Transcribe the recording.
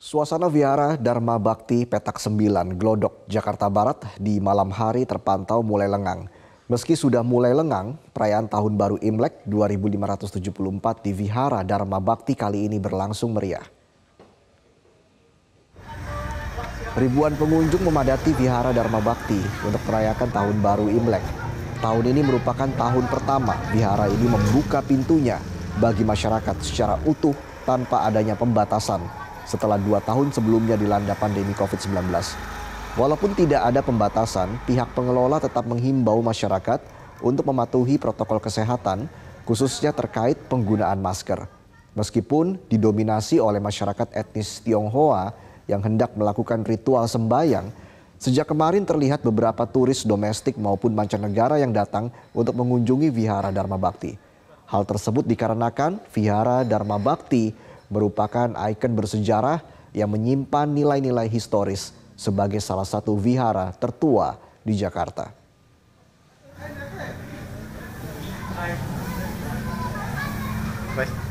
Suasana Vihara Dharma Bakti Petak 9 Glodok, Jakarta Barat di malam hari terpantau mulai lengang. Meski sudah mulai lengang, perayaan Tahun Baru Imlek 2574 di Vihara Dharma Bakti kali ini berlangsung meriah. Ribuan pengunjung memadati Vihara Dharma Bakti untuk merayakan Tahun Baru Imlek. Tahun ini merupakan tahun pertama Vihara ini membuka pintunya bagi masyarakat secara utuh tanpa adanya pembatasan setelah dua tahun sebelumnya dilanda pandemi COVID-19. Walaupun tidak ada pembatasan, pihak pengelola tetap menghimbau masyarakat untuk mematuhi protokol kesehatan, khususnya terkait penggunaan masker. Meskipun didominasi oleh masyarakat etnis Tionghoa yang hendak melakukan ritual sembayang, sejak kemarin terlihat beberapa turis domestik maupun mancanegara yang datang untuk mengunjungi Vihara Dharma Bakti. Hal tersebut dikarenakan Vihara Dharma Bakti merupakan ikon bersejarah yang menyimpan nilai-nilai historis sebagai salah satu vihara tertua di Jakarta. Hai.